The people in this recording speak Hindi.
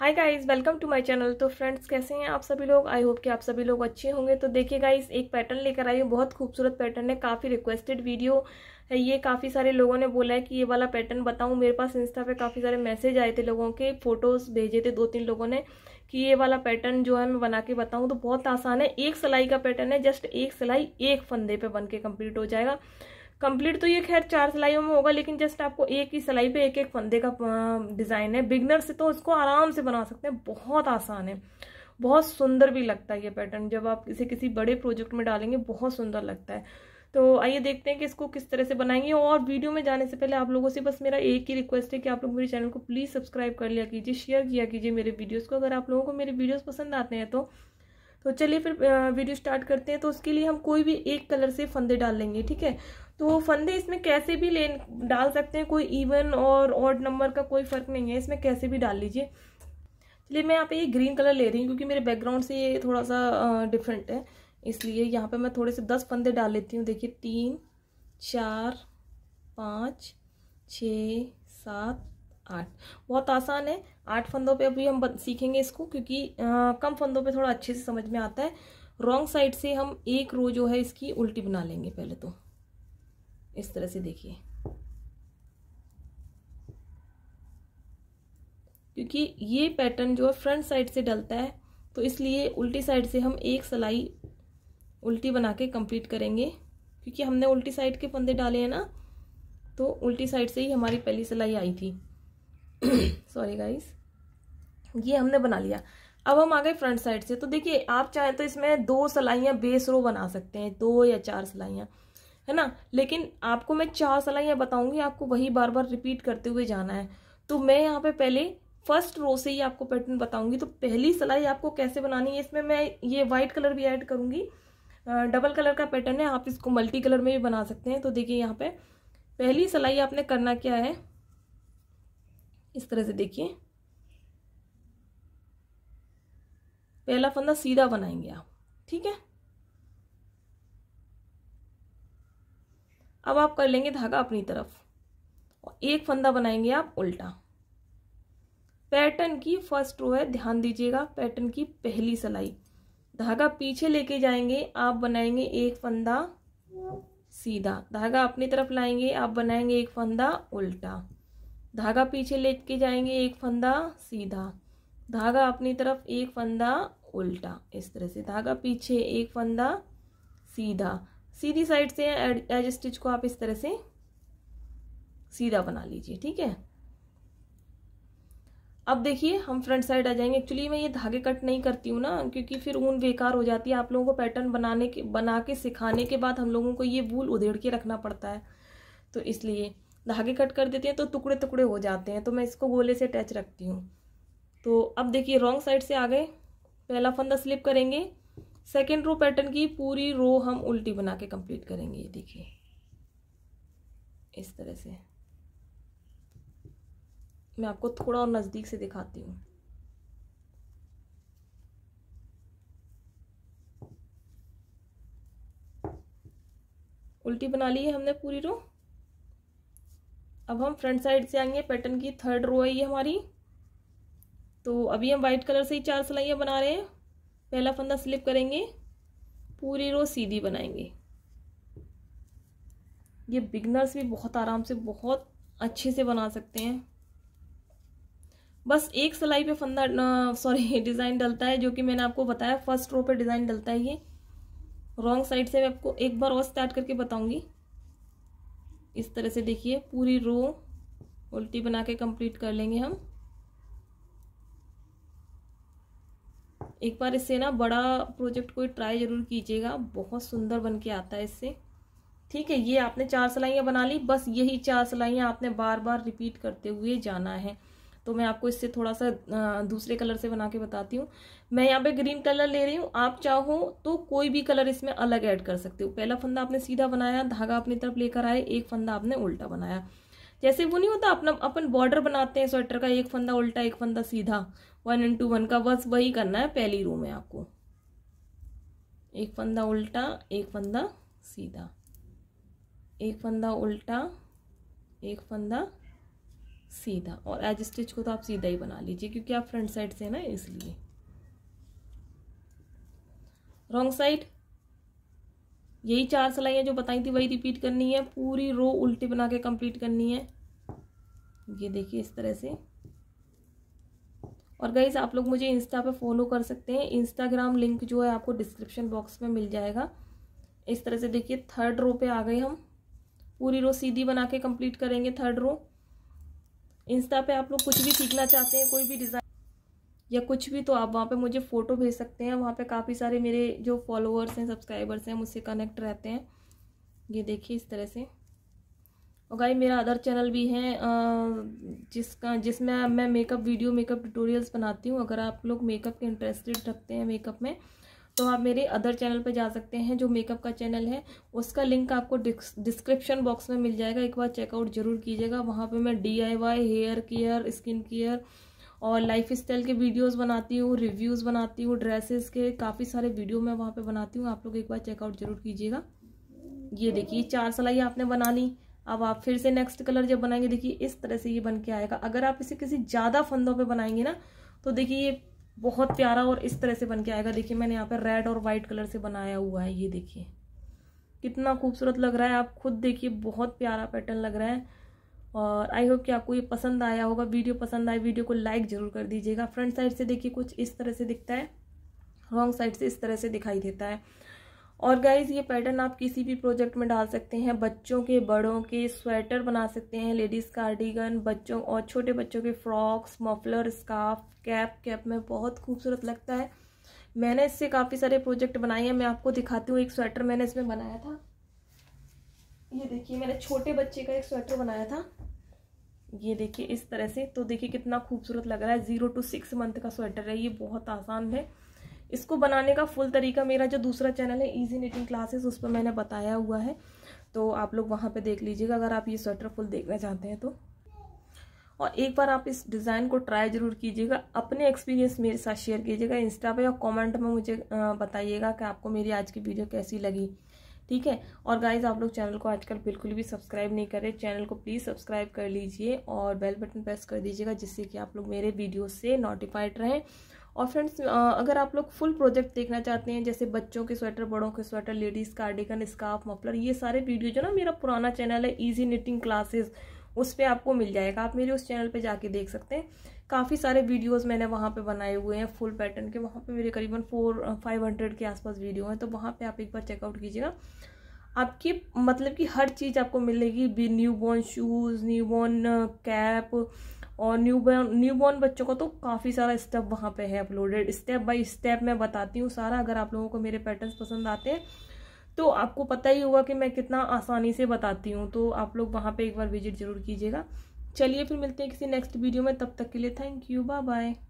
hi guys welcome to my channel तो फ्रेंड्स कैसे हैं आप सभी लोग आई होप कि आप सभी लोग अच्छे होंगे तो देखिए गाइस एक पैटर्न लेकर आई हूँ बहुत खूबसूरत पैटर्न है काफ़ी रिक्वेस्टेड वीडियो है ये काफ़ी सारे लोगों ने बोला है कि ये वाला पैटर्न बताऊँ मेरे पास इंस्टा पे काफ़ी सारे मैसेज आए थे लोगों के फ़ोटोज़ भेजे थे दो तीन लोगों ने कि ये वाला पैटर्न जो है मैं बना के बताऊँ तो बहुत आसान है एक सिलाई का पैटर्न है जस्ट एक सिलाई एक फंदे पर बन के कम्प्लीट हो जाएगा कंप्लीट तो ये खैर चार सिलाइयों में होगा लेकिन जस्ट आपको एक ही सिलाई पे एक एक फंदे का डिज़ाइन है बिगनर से तो इसको आराम से बना सकते हैं बहुत आसान है बहुत सुंदर भी लगता है ये पैटर्न जब आप इसे किसी बड़े प्रोजेक्ट में डालेंगे बहुत सुंदर लगता है तो आइए देखते हैं कि इसको किस तरह से बनाएंगे और वीडियो में जाने से पहले आप लोगों से बस मेरा एक ही रिक्वेस्ट है कि आप लोग मेरे चैनल को प्लीज़ सब्सक्राइब कर लिया कीजिए शेयर किया कीजिए मेरे वीडियोस को अगर आप लोगों को मेरे वीडियोस पसंद आते हैं तो तो चलिए फिर वीडियो स्टार्ट करते हैं तो उसके लिए हम कोई भी एक कलर से फंदे डाल लेंगे ठीक है तो फंदे इसमें कैसे भी ले डाल सकते हैं कोई इवन और ऑड नंबर का कोई फ़र्क नहीं है इसमें कैसे भी डाल लीजिए चलिए मैं यहाँ पे ये ग्रीन कलर ले रही हूँ क्योंकि मेरे बैकग्राउंड से ये थोड़ा सा डिफरेंट है इसलिए यहाँ पे मैं थोड़े से दस फंदे डाल लेती हूँ देखिए तीन चार पाँच छ सात आठ बहुत आसान है आठ फंदों पर अभी हम सीखेंगे इसको क्योंकि आ, कम फंदों पर थोड़ा अच्छे से समझ में आता है रॉन्ग साइड से हम एक रो जो है इसकी उल्टी बना लेंगे पहले तो इस तरह से देखिए क्योंकि ये पैटर्न जो है फ्रंट साइड से डलता है तो इसलिए उल्टी साइड से हम एक सिलाई उल्टी बना के कंप्लीट करेंगे क्योंकि हमने उल्टी साइड के फंदे डाले हैं ना तो उल्टी साइड से ही हमारी पहली सिलाई आई थी सॉरी गाइस ये हमने बना लिया अब हम आ गए फ्रंट साइड से तो देखिए आप चाहें तो इसमें दो सिलाइयाँ बेस रो बना सकते हैं दो या चार सिलाइयाँ है ना लेकिन आपको मैं चार सलाइयाँ बताऊंगी आपको वही बार बार रिपीट करते हुए जाना है तो मैं यहाँ पे पहले फर्स्ट रो से ही आपको पैटर्न बताऊंगी तो पहली सलाई आपको कैसे बनानी है इसमें मैं ये वाइट कलर भी ऐड करूंगी डबल कलर का पैटर्न है आप इसको मल्टी कलर में भी बना सकते हैं तो देखिए यहाँ पे पहली सलाई आपने करना क्या है इस तरह से देखिए पहला फंदा सीधा बनाएंगे आप ठीक है अब आप कर लेंगे धागा अपनी तरफ और एक फंदा बनाएंगे आप उल्टा पैटर्न की फर्स्ट रो है ध्यान दीजिएगा पैटर्न की पहली सलाई धागा पीछे लेके जाएंगे आप बनाएंगे एक फंदा सीधा धागा अपनी तरफ लाएंगे आप बनाएंगे एक फंदा उल्टा धागा पीछे लेके जाएंगे एक फंदा सीधा धागा अपनी तरफ एक फंदा उल्टा इस तरह से धागा पीछे एक फंदा सीधा सीधी साइड से एज स्टिच को आप इस तरह से सीधा बना लीजिए ठीक है अब देखिए हम फ्रंट साइड आ जाएंगे एक्चुअली मैं ये धागे कट नहीं करती हूँ ना क्योंकि फिर ऊन बेकार हो जाती है आप लोगों को पैटर्न बनाने के बना के सिखाने के बाद हम लोगों को ये वूल उधेड़ के रखना पड़ता है तो इसलिए धागे कट कर देते हैं तो टुकड़े टुकड़े हो जाते हैं तो मैं इसको गोले से अटैच रखती हूँ तो अब देखिए रॉन्ग साइड से आ गए पहला फंदा स्लिप करेंगे सेकेंड रो पैटर्न की पूरी रो हम उल्टी बना के कंप्लीट करेंगे ये देखिए इस तरह से मैं आपको थोड़ा और नज़दीक से दिखाती हूँ उल्टी बना ली है हमने पूरी रो अब हम फ्रंट साइड से आएंगे पैटर्न की थर्ड रो है ये हमारी तो अभी हम वाइट कलर से ही चार सिलाइयाँ बना रहे हैं पहला फंदा स्लिप करेंगे पूरी रो सीधी बनाएंगे ये बिगनर्स भी बहुत आराम से बहुत अच्छे से बना सकते हैं बस एक सिलाई पे फंदा सॉरी डिज़ाइन डलता है जो कि मैंने आपको बताया फर्स्ट रो पे डिज़ाइन डलता है ये रॉन्ग साइड से मैं आपको एक बार और स्टार्ट करके बताऊंगी इस तरह से देखिए पूरी रो उल्टी बना के कंप्लीट कर लेंगे हम एक बार इससे ना बड़ा प्रोजेक्ट कोई ट्राई ज़रूर कीजिएगा बहुत सुंदर बन के आता है इससे ठीक है ये आपने चार सिलाइयाँ बना ली बस यही चार सिलाइयाँ आपने बार बार रिपीट करते हुए जाना है तो मैं आपको इससे थोड़ा सा दूसरे कलर से बना के बताती हूँ मैं यहाँ पे ग्रीन कलर ले रही हूँ आप चाहो तो कोई भी कलर इसमें अलग ऐड कर सकते हो पहला फंदा आपने सीधा बनाया धागा अपनी तरफ लेकर आए एक फंदा आपने उल्टा बनाया जैसे वो नहीं होता अपना अपन बॉर्डर बनाते हैं स्वेटर का एक फंदा उल्टा एक फंदा सीधा वन इंटू वन का बस वही करना है पहली रूम में आपको एक फंदा उल्टा एक फंदा सीधा एक फंदा उल्टा एक फंदा सीधा और एज स्टिच को तो आप सीधा ही बना लीजिए क्योंकि आप फ्रंट साइड से ना इसलिए रॉन्ग साइड यही चार सिलाइयाँ जो बताई थी वही रिपीट करनी है पूरी रो उल्टी बना के कंप्लीट करनी है ये देखिए इस तरह से और गाइज आप लोग मुझे इंस्टा पे फॉलो कर सकते हैं इंस्टाग्राम लिंक जो है आपको डिस्क्रिप्शन बॉक्स में मिल जाएगा इस तरह से देखिए थर्ड रो पे आ गए हम पूरी रो सीधी बना के कंप्लीट करेंगे थर्ड रो इंस्टा पे आप लोग कुछ भी सीखना चाहते हैं कोई भी डिज़ाइन या कुछ भी तो आप वहाँ पे मुझे फ़ोटो भेज सकते हैं वहाँ पे काफ़ी सारे मेरे जो फॉलोअर्स हैं सब्सक्राइबर्स हैं मुझसे कनेक्ट रहते हैं ये देखिए इस तरह से और गाई मेरा अदर चैनल भी है जिसका जिसमें मैं मेकअप वीडियो मेकअप ट्यूटोरियल्स बनाती हूँ अगर आप लोग मेकअप के इंटरेस्टेड रखते हैं मेकअप में तो आप मेरे अदर चैनल पर जा सकते हैं जो मेकअप का चैनल है उसका लिंक आपको डिस्क्रिप्शन बॉक्स में मिल जाएगा एक बार चेकआउट जरूर कीजिएगा वहाँ पे मैं D I Y hair care skin care और लाइफ स्टाइल के वीडियोस बनाती हूँ रिव्यूज़ बनाती हूँ ड्रेसेस के काफ़ी सारे वीडियो मैं वहाँ पे बनाती हूँ आप लोग एक बार चेकआउट जरूर कीजिएगा ये देखिए चार सलाई आपने बना ली अब आप फिर से नेक्स्ट कलर जब बनाएंगे देखिए इस तरह से ये बन के आएगा अगर आप इसे किसी ज़्यादा फंदों पर बनाएंगे ना तो देखिए ये बहुत प्यारा और इस तरह से बन के आएगा देखिए मैंने यहाँ पर रेड और वाइट कलर से बनाया हुआ है ये देखिए कितना खूबसूरत लग रहा है आप खुद देखिए बहुत प्यारा पैटर्न लग रहा है और आई होप कि आपको ये पसंद आया होगा वीडियो पसंद आए वीडियो को लाइक ज़रूर कर दीजिएगा फ्रंट साइड से देखिए कुछ इस तरह से दिखता है रॉन्ग साइड से इस तरह से दिखाई देता है और गाइज ये पैटर्न आप किसी भी प्रोजेक्ट में डाल सकते हैं बच्चों के बड़ों के स्वेटर बना सकते हैं लेडीज़ कार्डिगन बच्चों और छोटे बच्चों के frocks muffler scarf cap cap में बहुत खूबसूरत लगता है मैंने इससे काफ़ी सारे प्रोजेक्ट बनाए हैं मैं आपको दिखाती हूँ एक स्वेटर मैंने इसमें बनाया था ये देखिए मैंने छोटे बच्चे का एक स्वेटर बनाया था ये देखिए इस तरह से तो देखिए कितना खूबसूरत लग रहा है ज़ीरो टू सिक्स मंथ का स्वेटर है ये बहुत आसान है इसको बनाने का फुल तरीका मेरा जो दूसरा चैनल है ईजी निटिंग क्लासेस उस पर मैंने बताया हुआ है तो आप लोग वहाँ पे देख लीजिएगा अगर आप ये स्वेटर फुल देखना चाहते हैं तो और एक बार आप इस डिज़ाइन को ट्राई ज़रूर कीजिएगा अपने एक्सपीरियंस मेरे साथ शेयर कीजिएगा इंस्टा पर या कॉमेंट में मुझे बताइएगा कि आपको मेरी आज की वीडियो कैसी लगी ठीक है और गाइज आप लोग चैनल को आजकल बिल्कुल भी सब्सक्राइब नहीं करें चैनल को प्लीज़ सब्सक्राइब कर लीजिए और बेल बटन प्रेस कर दीजिएगा जिससे कि आप लोग मेरे वीडियो से नोटिफाइड रहें और फ्रेंड्स अगर आप लोग फुल प्रोजेक्ट देखना चाहते हैं जैसे बच्चों के स्वेटर बड़ों के sweater ladies cardigan scarf muffler ये सारे वीडियो जो ना मेरा पुराना चैनल है ईजी निटिंग क्लासेस उस पर आपको मिल जाएगा आप मेरे उस चैनल पर जाके देख सकते हैं काफ़ी सारे वीडियोस मैंने वहाँ पे बनाए हुए हैं फुल पैटर्न के वहाँ पे मेरे करीबन फोर फाइव हंड्रेड के आसपास वीडियो हैं तो वहाँ पे आप एक बार चेकआउट कीजिएगा आपकी मतलब कि हर चीज़ आपको मिलेगी newborn shoes newborn cap और न्यू बॉर्न न्यू बॉर्न बच्चों का तो काफ़ी सारा स्टेप वहाँ पर है अपलोडेड स्टेप बाई स्टेप मैं बताती हूँ सारा अगर आप लोगों को मेरे पैटर्न पसंद आते हैं तो आपको पता ही होगा कि मैं कितना आसानी से बताती हूँ तो आप लोग वहाँ पे एक बार विजिट जरूर कीजिएगा चलिए फिर मिलते हैं किसी नेक्स्ट वीडियो में तब तक के लिए थैंक यू बाय बाय